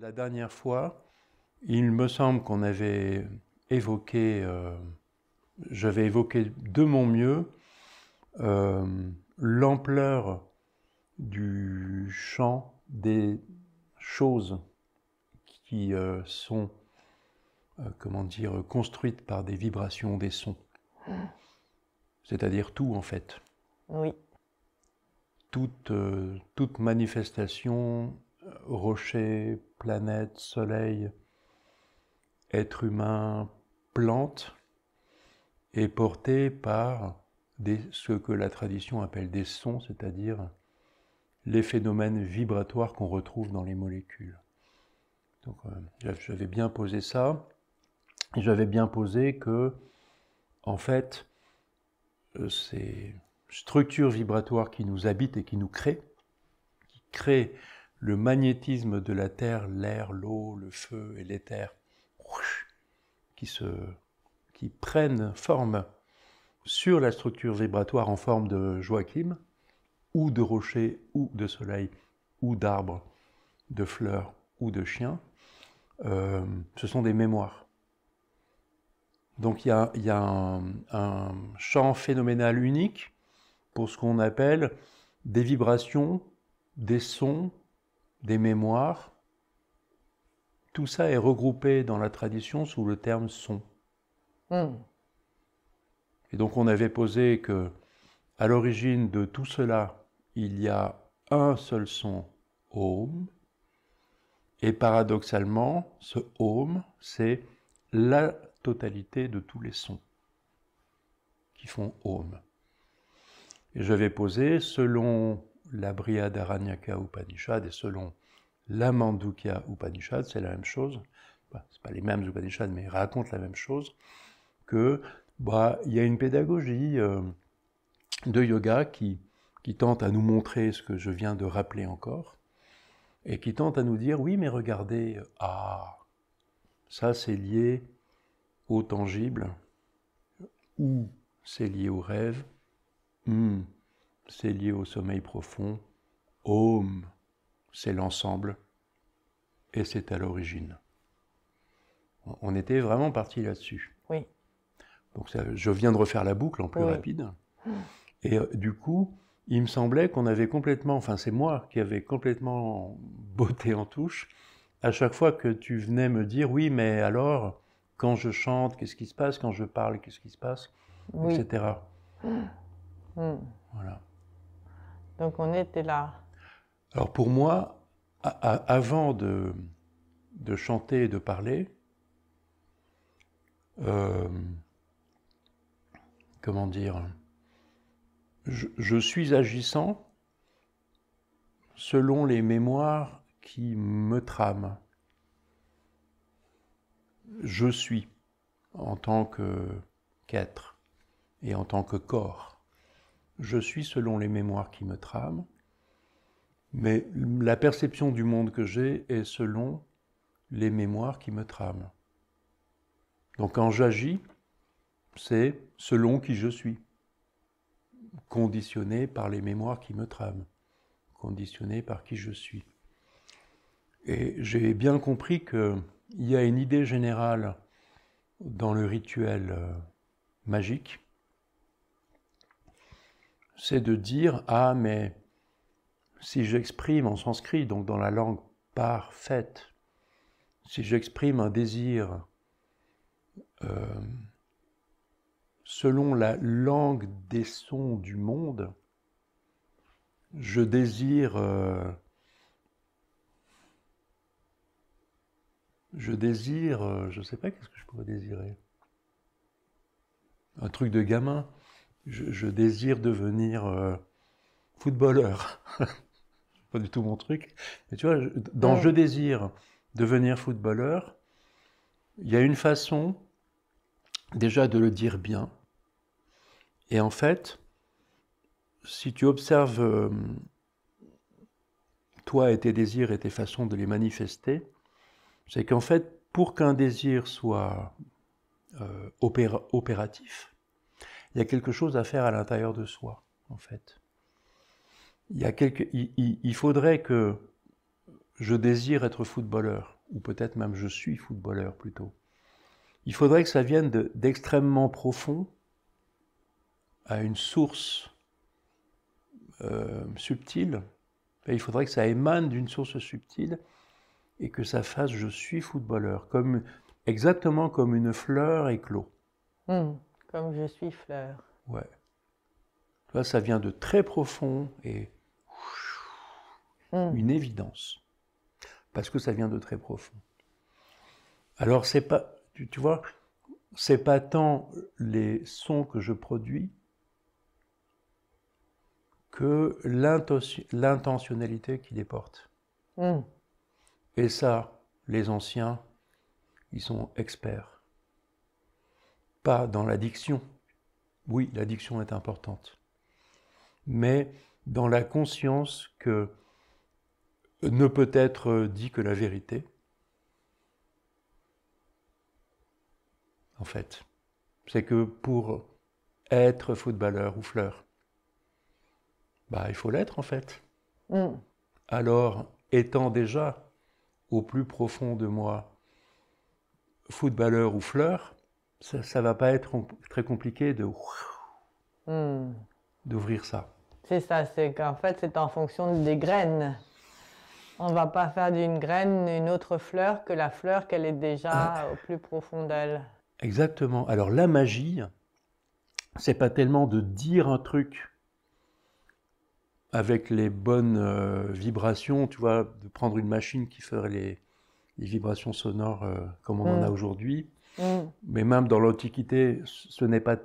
La dernière fois, il me semble qu'on avait évoqué, euh, j'avais évoqué de mon mieux euh, l'ampleur du champ des choses qui euh, sont, comment dire, construites par des vibrations, des sons. C'est-à-dire tout en fait. Oui. Toute, toute manifestation rochers, planètes, soleil, être humain, plante, est porté par ce que la tradition appelle des sons, c'est-à-dire les phénomènes vibratoires qu'on retrouve dans les molécules. Donc euh, j'avais bien posé ça, j'avais bien posé que, en fait, euh, ces structures vibratoires qui nous habitent et qui nous créent, qui créent le magnétisme de la terre, l'air, l'eau, le feu et l'éther qui qui prennent forme sur la structure vibratoire en forme de Joachim ou de rocher ou de soleil ou d'arbre, de fleurs ou de chien, euh, ce sont des mémoires. Donc il y a, un champ phénoménal unique pour ce qu'on appelle des vibrations, des sons, des mémoires, tout ça est regroupé dans la tradition sous le terme son. Hmm. Et donc on avait posé que à l'origine de tout cela, il y a un seul son, Om, et paradoxalement, ce Om, c'est la totalité de tous les sons qui font Om. Et j'avais posé, selon la Brihadaranyaka Upanishad et selon Mandukya Upanishad, c'est la même chose. Bah, c'est pas les mêmes Upanishads, mais ils racontent la même chose que bah il y a une pédagogie euh, de yoga qui qui tente à nous montrer ce que je viens de rappeler encore et qui tente à nous dire oui, mais regardez, ah, ça c'est lié au tangible ou c'est lié au rêve. Hmm, c'est lié au sommeil profond. Om, c'est l'ensemble et c'est à l'origine. On était vraiment parti là-dessus. Oui. Donc je viens de refaire la boucle en plus rapide. Et euh, du coup, il me semblait qu'on avait complètement, enfin c'est moi qui avais complètement botté en touche, à chaque fois que tu venais me dire oui, mais alors, quand je chante, qu'est-ce qui se passe, quand je parle, qu'est-ce qui se passe, etc. Mmh. Voilà. Donc on était là. Alors pour moi, avant de, chanter et de parler, euh, comment dire, je, suis agissant selon les mémoires qui me trament. Je suis en tant qu'être et en tant que corps je suis selon les mémoires qui me trament, mais la perception du monde que j'ai est selon les mémoires qui me trament. Donc quand j'agis, c'est selon qui je suis, conditionné par les mémoires qui me trament, conditionné par qui je suis. Et j'ai bien compris qu'il y a une idée générale dans le rituel euh, magique c'est de dire Ah, mais si j'exprime en sanskrit, donc dans la langue parfaite, si j'exprime un désir euh, selon la langue des sons du monde, je désire. Euh, je désire. Euh, je ne sais pas qu'est-ce que je pourrais désirer. Un truc de gamin je, désire devenir euh, footballeur. pas du tout mon truc. tu vois, dans Je désire devenir footballeur, il y a une façon déjà de le dire bien. Et en fait, si tu observes euh, toi et tes désirs et tes façons de les manifester, c'est qu'en fait, pour qu'un désir soit euh, opératif, il y a quelque chose à faire à l'intérieur de soi, en fait. Il, y a quelque... il, faudrait que je désire être footballeur, ou peut-être même je suis footballeur plutôt. Il faudrait que ça vienne d'extrêmement profond à une source euh, subtile. il faudrait que ça émane d'une source subtile et que ça fasse je suis footballeur, comme, exactement comme une fleur éclos. Hmm. Comme je suis fleur. Ouais. Là, ça vient de très profond et hmm. une évidence. Parce que ça vient de très profond. Alors, c'est pas, tu, vois, c'est pas tant les sons que je produis que l'intentionnalité qui les porte. Hmm. Et ça, les anciens, ils sont experts pas dans l'addiction. Oui, l'addiction est importante. Mais dans la conscience que ne peut être dit que la vérité, en fait. C'est que pour être footballeur ou fleur, bah, il faut l'être en fait. Mm. Alors, étant déjà au plus profond de moi footballeur ou fleur, ça, ne va pas être très compliqué de hmm. d'ouvrir ça. C'est ça, c'est qu'en fait c'est en fonction des graines. On ne va pas faire d'une graine une autre fleur que la fleur qu'elle est déjà ah. au plus profond d'elle. Exactement. Alors la magie, c'est pas tellement de dire un truc avec les bonnes euh, vibrations, tu vois, de prendre une machine qui ferait les, vibrations sonores euh, comme on en hmm. a aujourd'hui Mm. Mais même dans l'Antiquité, ce n'est pas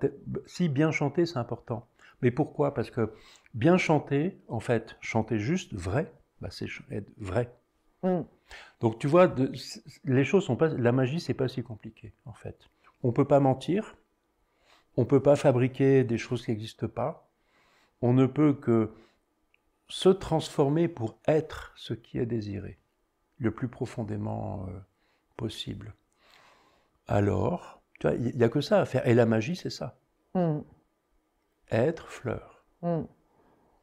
si bien chanter, c'est important. Mais pourquoi Parce que bien chanter, en fait, chanter juste vrai, bah, c'est être vrai. Mm. Donc tu vois, les choses sont pas, la magie, c'est pas si compliqué en fait. On peut pas mentir, on peut pas fabriquer des choses qui n'existent pas. On ne peut que se transformer pour être ce qui est désiré, le plus profondément euh, possible alors, tu vois, il n'y a que ça à faire. Et la magie, c'est ça. Hmm. Être fleur. Hmm.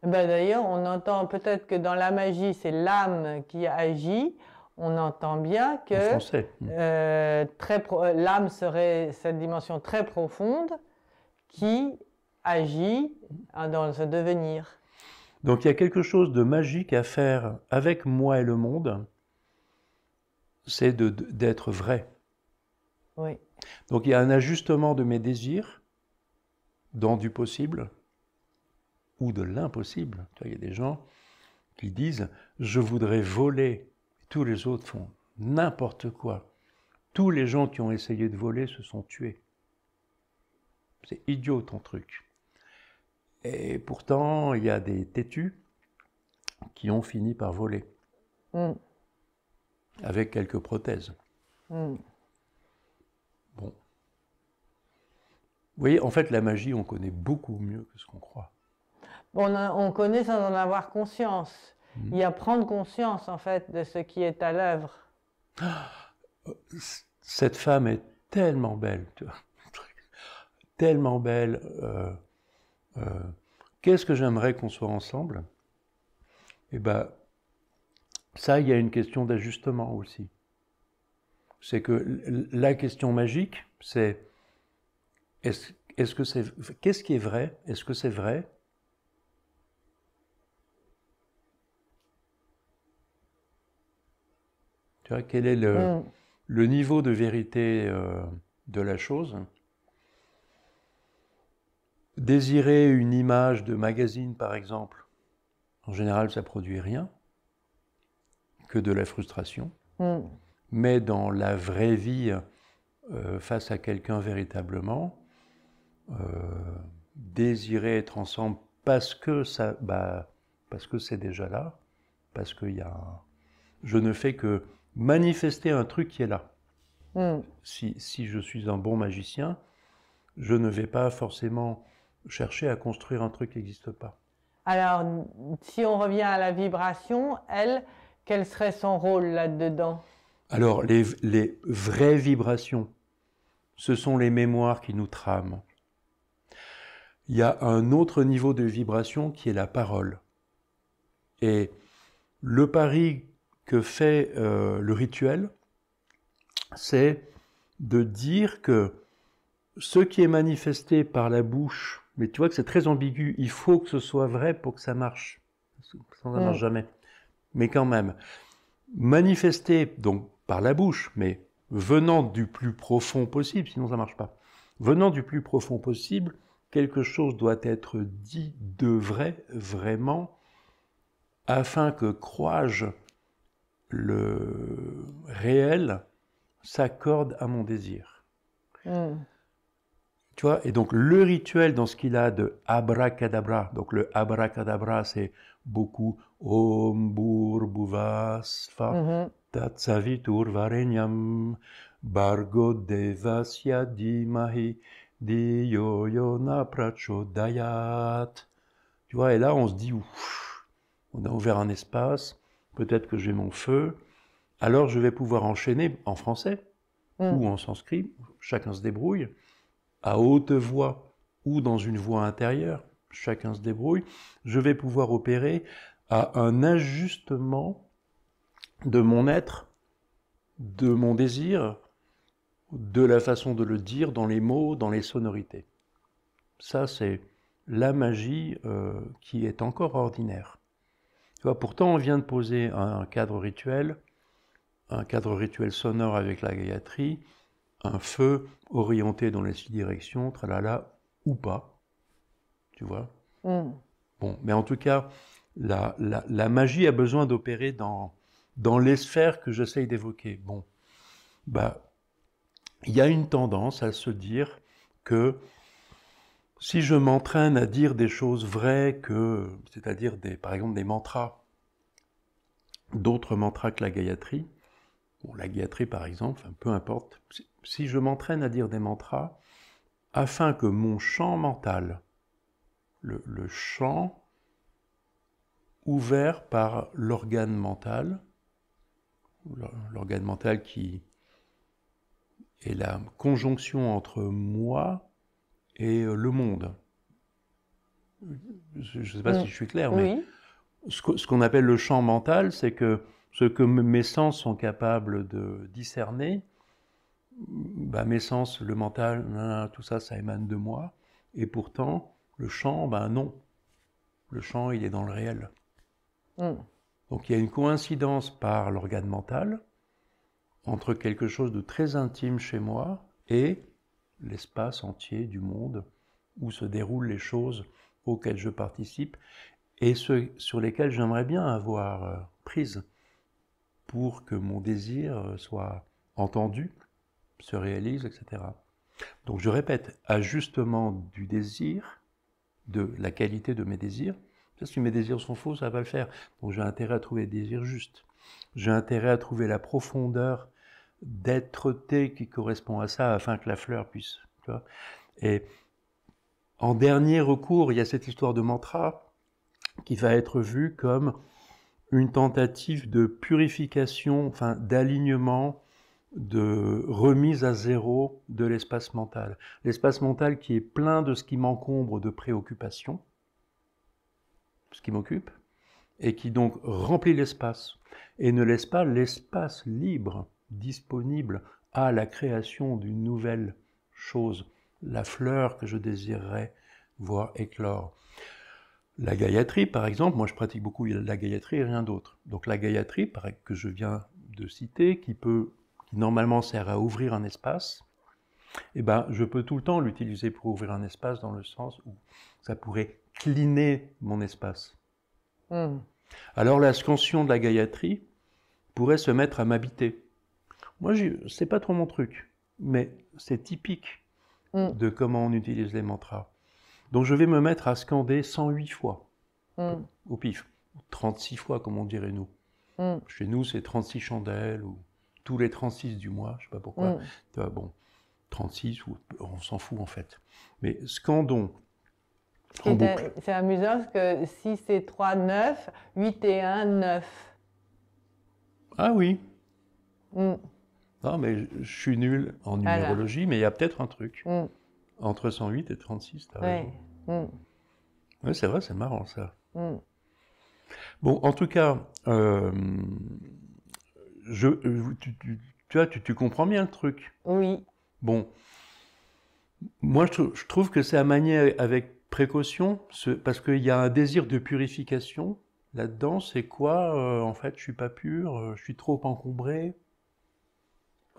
Eh ben, d'ailleurs, on entend peut-être que dans la magie, c'est l'âme qui agit. On entend bien que hmm. euh, euh, l'âme serait cette dimension très profonde qui agit dans ce devenir. Donc il y a quelque chose de magique à faire avec moi et le monde, c'est d'être vrai. Donc il y a un ajustement de mes désirs dans du possible ou de l'impossible. Il y a des gens qui disent je voudrais voler. Tous les autres font n'importe quoi. Tous les gens qui ont essayé de voler se sont tués. C'est idiot ton truc. Et pourtant, il y a des têtus qui ont fini par voler. Mm. Avec quelques prothèses. Mm. Vous voyez, en fait, la magie, on connaît beaucoup mieux que ce qu'on croit. On, connaît sans en avoir conscience. Hmm. Il y a prendre conscience, en fait, de ce qui est à l'œuvre. Ah, cette femme est tellement belle, tu tellement belle. Euh, euh, qu'est-ce que j'aimerais qu'on soit ensemble Eh bien, ça, il y a une question d'ajustement aussi. C'est que la question magique, c'est est-ce que c'est qu'est-ce qui est vrai Est-ce que c'est vrai Tu vois quel est le, hmm. niveau de vérité euh, de la chose Désirer une image de magazine, par exemple, en général, ça produit rien que de la frustration. Hmm. Mais dans la vraie vie, euh, face à quelqu'un véritablement, euh, désirer être ensemble parce que ça, bah, parce que c'est déjà là, parce que y a, je ne fais que manifester un truc qui est là. Hmm. Si, je suis un bon magicien, je ne vais pas forcément chercher à construire un truc qui n'existe pas. Alors, si on revient à la vibration, elle, quel serait son rôle là-dedans Alors, les vraies vibrations, ce sont les mémoires qui nous trament il y a un autre niveau de vibration qui est la parole. Et le pari que fait euh, le rituel, c'est de dire que ce qui est manifesté par la bouche, mais tu vois que c'est très ambigu, il faut que ce soit vrai pour que ça marche. Ça ne marche mm. jamais. Mais quand même, manifesté donc par la bouche, mais venant du plus profond possible, sinon ça ne marche pas, venant du plus profond possible, quelque chose doit être dit de vrai, vraiment, afin que crois-je le réel s'accorde à mon désir. Hmm. Tu vois, et donc le rituel dans ce qu'il a de abracadabra, donc le abracadabra c'est beaucoup om bur buvasva hmm. tatsavitur varenyam bargo devasya dimahi Diyo yona prachodayat. Tu vois, et là, on se dit, ouf, on a ouvert un espace, peut-être que j'ai mon feu, alors je vais pouvoir enchaîner en français mm. ou en sanskrit, chacun se débrouille, à haute voix ou dans une voix intérieure, chacun se débrouille, je vais pouvoir opérer à un ajustement de mon être, de mon désir, de la façon de le dire, dans les mots, dans les sonorités. Ça, c'est la magie euh, qui est encore ordinaire. Pourtant, on vient de poser un cadre rituel, un cadre rituel sonore avec la Gayatri, un feu orienté dans les six directions, tralala, ou pas. Tu vois mm. Bon, mais en tout cas, la, magie a besoin d'opérer dans, dans les sphères que j'essaye d'évoquer. Bon, bah, il y a une tendance à se dire que si je m'entraîne à dire des choses vraies, que, c'est-à-dire des, par exemple des mantras, d'autres mantras que la Gayatri, ou la Gayatri par exemple, enfin, peu importe, si je m'entraîne à dire des mantras, afin que mon champ mental, le, le champ ouvert par l'organe mental, l'organe mental qui et la conjonction entre moi et euh, le monde. Je ne sais pas si je suis clair, mais ce qu'on appelle le champ mental, c'est que ce que mes sens sont capables de discerner, bah, mes sens, le mental, tout ça, ça émane de moi. Et pourtant, le champ, ben non. Le champ, il est dans le réel. Mm. Donc il y a une coïncidence par l'organe mental, entre quelque chose de très intime chez moi et l'espace entier du monde où se déroulent les choses auxquelles je participe et ceux sur lesquels j'aimerais bien avoir euh, prise pour que mon désir euh, soit entendu, se réalise, etc. Donc je répète, ajustement du désir, de la qualité de mes désirs. parce Si mes désirs sont faux, ça va le faire. Donc j'ai intérêt à trouver des désirs justes. J'ai intérêt à trouver la profondeur dêtre qui correspond à ça afin que la fleur puisse. Tu Et en dernier recours, il y a cette histoire de mantra qui va être vue comme une tentative de purification, enfin d'alignement, de remise à zéro de l'espace mental. L'espace mental qui est plein de ce qui m'encombre de préoccupations, ce qui m'occupe, et qui donc remplit l'espace et ne laisse pas l'espace libre disponible à la création d'une nouvelle chose, la fleur que je désirerais voir éclore. La gaillatrie, par exemple, moi je pratique beaucoup la gaillatrie et rien d'autre. Donc la gaillatrie que je viens de citer, qui peut, qui normalement sert à ouvrir un espace, eh ben, je peux tout le temps l'utiliser pour ouvrir un espace dans le sens où ça pourrait cliner mon espace. Hmm. Alors la scansion de la gaillatrie pourrait se mettre à m'habiter. Moi, n'est pas trop mon truc, mais c'est typique mm. de comment on utilise les mantras. Donc, je vais me mettre à scander 108 fois, mm. au pif, 36 fois, comme on dirait nous. Mm. Chez nous, c'est 36 chandelles, ou tous les 36 du mois, je sais pas pourquoi. bon, 36, ou, on s'en fout en fait. Mais scandons c'est amusant parce que 6 et 3, 9, 8 et 1, 9. Ah oui. Ah, mais je suis nul en numérologie, mais il y a peut-être un truc. Mm. Entre 108 et 36, t'as raison. Mm. c'est vrai, c'est marrant ça. Mm. Bon, en tout cas, euh, je, tu, tu, tu, comprends bien le truc. Oui. Bon, moi, je, trouve que c'est à manier avec précaution, parce qu'il y a un désir de purification là-dedans. C'est quoi euh, En fait, je suis pas pur, euh, je suis trop encombré.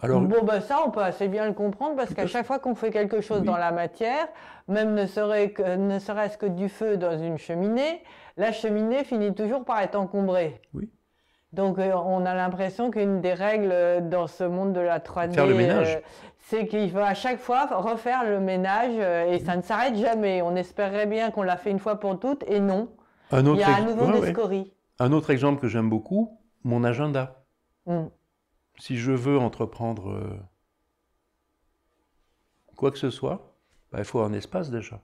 Bon, ben ça, on peut assez bien le comprendre parce qu'à chaque fois qu'on fait quelque chose dans la matière, même ne, serait que, serait-ce que du feu dans une cheminée, la cheminée finit toujours par être encombrée. Oui. Donc euh, on a l'impression qu'une des règles euh, dans ce monde de la 3D, euh, c'est qu'il faut à chaque fois refaire le ménage et ça ne s'arrête jamais. On espérerait bien qu'on l'a fait une fois pour toutes et non. Un autre Il y a à nouveau Un autre exemple que j'aime beaucoup, mon agenda. Hum si je veux entreprendre euh, quoi que ce soit, bah, il faut un espace déjà.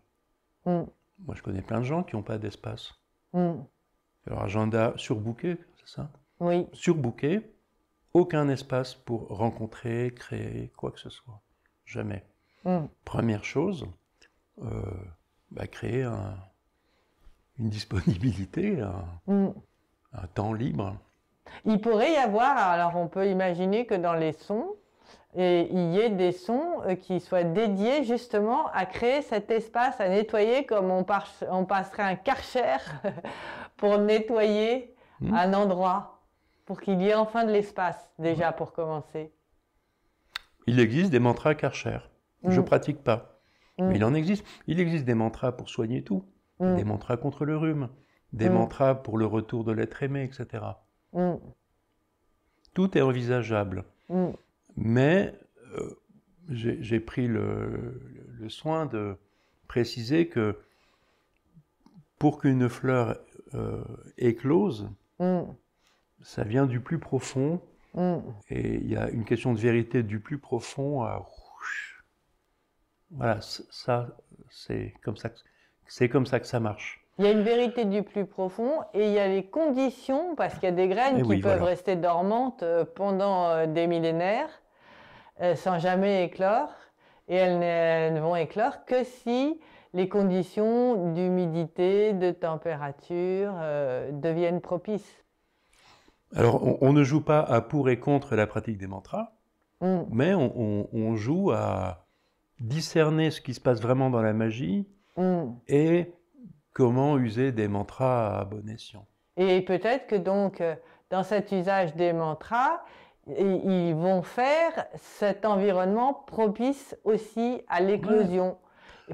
Mm. Moi, je connais plein de gens qui n'ont pas d'espace. Alors mm. Leur agenda surbooké, c'est ça Oui. Surbooké, aucun espace pour rencontrer, créer, quoi que ce soit. Jamais. Mm. Première chose, euh, bah, créer une disponibilité, un temps libre il pourrait y avoir, alors on peut imaginer que dans les sons, il y ait des sons euh, qui soient dédiés justement à créer cet espace, à nettoyer comme on, passerait un karcher pour nettoyer hmm. un endroit, pour qu'il y ait enfin de l'espace déjà pour commencer. Il existe des mantras karcher. je Je hmm. pratique pas. Mais hmm. il en existe. Il existe des mantras pour soigner tout, des mantras contre le rhume, des mantras pour le retour de l'être aimé, etc. Mm. Tout est envisageable. Mm. Mais euh, j'ai pris le, soin de préciser que pour qu'une fleur euh, éclose, mm. ça vient du plus profond. Et il y a une question de vérité du plus profond à voilà, ça, c'est comme ça que ça marche. Il y a une vérité du plus profond et il y a les conditions, parce qu'il y a des graines eh qui peuvent rester dormantes euh, pendant euh, des millénaires euh, sans jamais éclore. Et elles ne vont éclore que si les conditions d'humidité, de température deviennent propices. Alors, on, ne joue pas à pour et contre la pratique des mantras, mm. mais on, joue à discerner ce qui se passe vraiment dans la magie mm. et comment user des mantras à bon escient. Et peut-être que donc, euh, dans cet usage des mantras, ils vont faire cet environnement propice aussi à l'éclosion.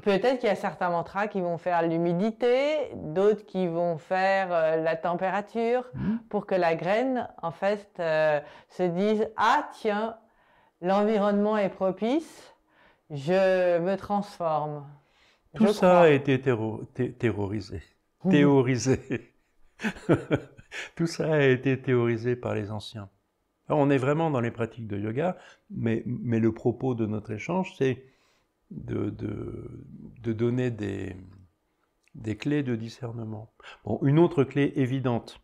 Peut-être qu'il y a certains mantras qui vont faire l'humidité, d'autres qui vont faire euh, la température, mmh. pour que la graine, en fait, euh, se dise Ah, tiens, l'environnement est propice, je me transforme. Tout ça a été terrorisé, théorisé. Tout ça a été théorisé par les anciens. on est vraiment dans les pratiques de yoga, mais, le propos de notre échange, c'est de, donner des, des, clés de discernement. Bon, une autre clé évidente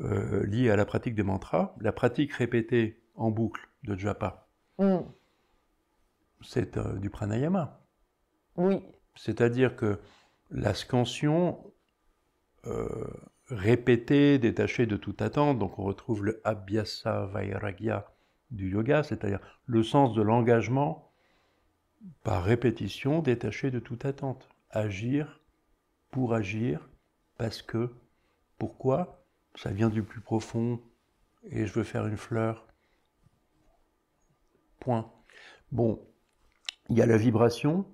euh, liée à la pratique des mantras, la pratique répétée en boucle de japa, mmh. c'est euh, du pranayama. Oui, c'est-à-dire que la scansion euh, répétée, détachée de toute attente, donc on retrouve le abhyasa vairagya du yoga, c'est-à-dire le sens de l'engagement par répétition, détaché de toute attente. Agir pour agir, parce que. Pourquoi Ça vient du plus profond et je veux faire une fleur. Point. Bon, il y a la vibration,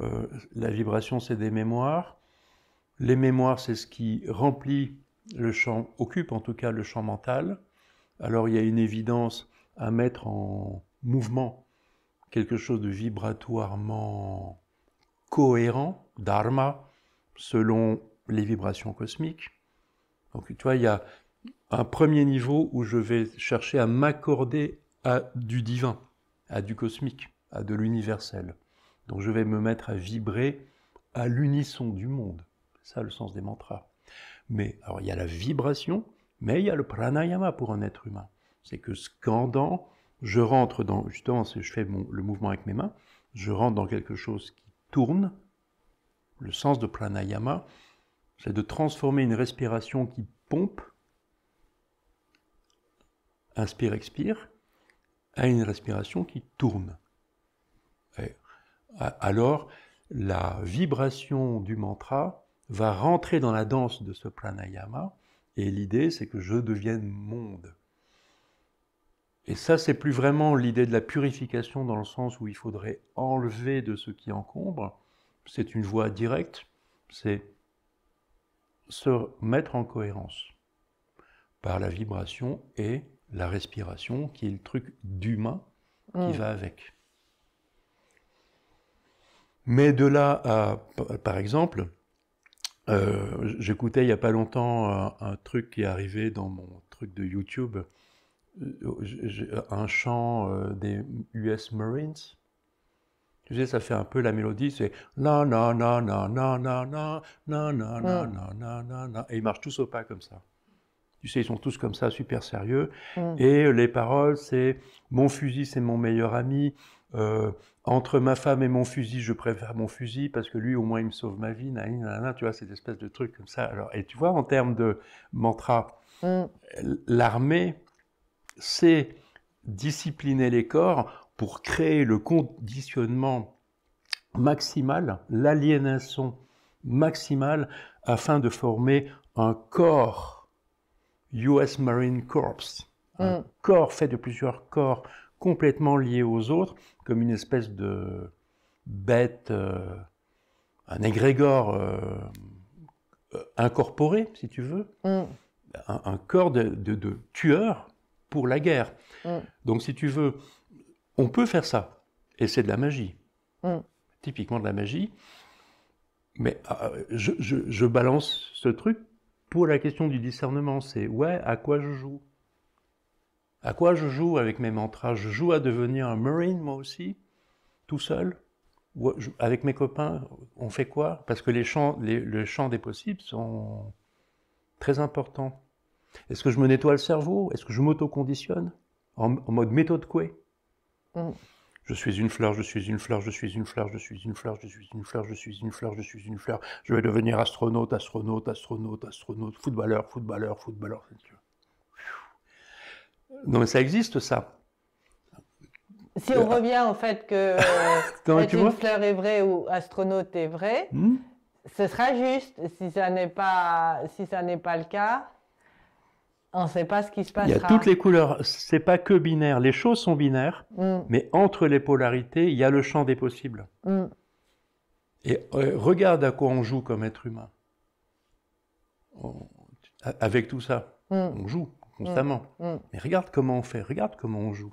euh, la vibration, c'est des mémoires. Les mémoires, c'est ce qui remplit le champ, occupe en tout cas le champ mental. Alors il y a une évidence à mettre en mouvement quelque chose de vibratoirement cohérent, dharma, selon les vibrations cosmiques. Donc tu vois, il y a un premier niveau où je vais chercher à m'accorder à du divin, à du cosmique, à de l'universel. Donc je vais me mettre à vibrer à l'unisson du monde. ça le sens des mantras. Mais alors il y a la vibration, mais il y a le pranayama pour un être humain. C'est que scandant, je rentre dans, justement, je fais le mouvement avec mes mains, je rentre dans quelque chose qui tourne. Le sens de pranayama, c'est de transformer une respiration qui pompe, inspire-expire, à une respiration qui tourne alors la vibration du mantra va rentrer dans la danse de ce pranayama, et l'idée c'est que je devienne monde. Et ça, c'est plus vraiment l'idée de la purification dans le sens où il faudrait enlever de ce qui encombre. C'est une voie directe, c'est se mettre en cohérence par la vibration et la respiration, qui est le truc d'humain qui mm. va avec. Mais de là à, par exemple, j'écoutais il n'y a pas longtemps un, truc qui est arrivé dans mon truc de YouTube, un chant des US Marines. Tu sais, ça fait un peu la mélodie, c'est et ils marchent tous au pas comme ça. Tu sais, ils sont tous comme ça, super sérieux. Mm. Et les paroles, c'est mon fusil, c'est mon meilleur ami. Euh, entre ma femme et mon fusil, je préfère mon fusil parce que lui, au moins, il me sauve ma vie. tu vois, cette espèce de truc comme ça. Alors, et tu vois, en termes de mantra, mm. l'armée c'est discipliner les corps pour créer le conditionnement maximal, l'aliénation maximale, afin de former un corps US Marine Corps, un mm. corps fait de plusieurs corps complètement liés aux autres, comme une espèce de bête, euh, un égrégore euh, euh, incorporé, si tu veux, mm. un, corps de, tueur pour la guerre. Mm. Donc, si tu veux, on peut faire ça, et c'est de la magie, typiquement de la magie. Mais je balance ce truc pour la question du discernement, c'est ouais, à quoi je joue À quoi je joue avec mes mantras Je joue à devenir un marine, moi aussi, tout seul Ou Avec mes copains, on fait quoi Parce que les champs, le des possibles sont très importants. Est-ce que je me nettoie le cerveau Est-ce que je m'auto-conditionne en, mode méthode couée mm. Je suis une fleur, je suis une fleur, je suis une fleur, je suis une fleur, je suis une fleur, je suis une fleur, je suis une fleur. Je vais devenir astronaute, astronaute, astronaute, astronaute, footballeur, footballeur, footballeur. Non mais ça existe ça. Si on revient au fait que être une fleur est vrai ou astronaute est vrai, hmm. ce sera juste. Si ça n'est pas, si ça n'est pas le cas, on ne sait pas ce qui se passe. Il y a toutes les couleurs, c'est pas que binaire. Les choses sont binaires, mm. mais entre les polarités, il y a le champ des possibles. Mm. Et euh, regarde à quoi on joue comme être humain. avec tout ça, mm. on joue constamment. Mais regarde comment on fait, regarde comment on joue.